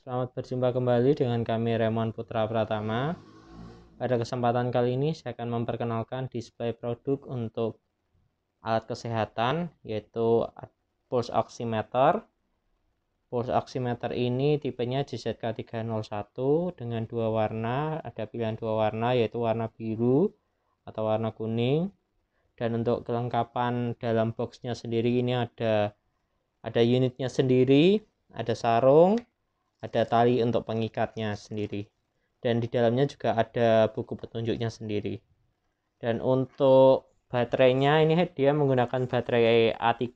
Selamat berjumpa kembali dengan kami Raymond Putra Pratama. Pada kesempatan kali ini saya akan memperkenalkan display produk untuk alat kesehatan yaitu pulse oximeter. Pulse oximeter ini tipenya JZK301 dengan dua warna, ada pilihan dua warna yaitu warna biru atau warna kuning. Dan untuk kelengkapan dalam boxnya sendiri ini ada ada unitnya sendiri, ada sarung, ada tali untuk pengikatnya sendiri dan di dalamnya juga ada buku petunjuknya sendiri dan untuk baterainya ini dia menggunakan baterai A3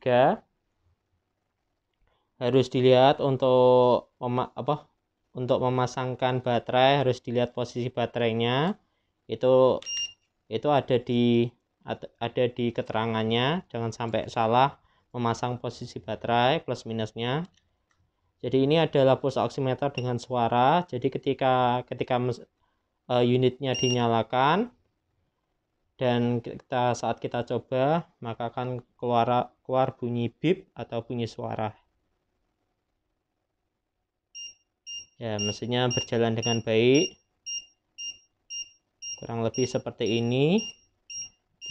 harus dilihat untuk mema apa untuk memasangkan baterai harus dilihat posisi baterainya itu itu ada di ada di keterangannya jangan sampai salah memasang posisi baterai plus minusnya jadi ini adalah pulse oximeter dengan suara. Jadi ketika ketika eh, unitnya dinyalakan dan kita saat kita coba maka akan keluar keluar bunyi beep atau bunyi suara. Ya, mesinnya berjalan dengan baik. Kurang lebih seperti ini.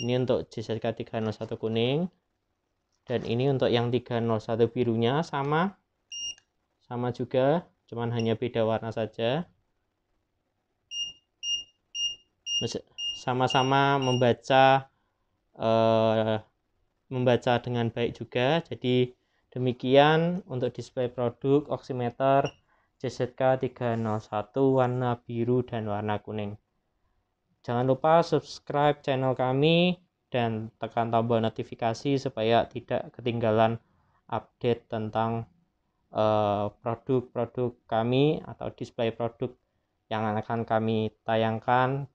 Ini untuk JZK 301 kuning dan ini untuk yang 301 birunya sama sama juga cuman hanya beda warna saja sama-sama membaca eh, membaca dengan baik juga jadi demikian untuk display produk oximeter JZK 301 warna biru dan warna kuning jangan lupa subscribe channel kami dan tekan tombol notifikasi supaya tidak ketinggalan update tentang Eh, produk-produk kami atau display produk yang akan kami tayangkan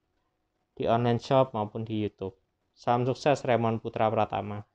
di online shop maupun di YouTube. Salam sukses Raymond Putra Pratama.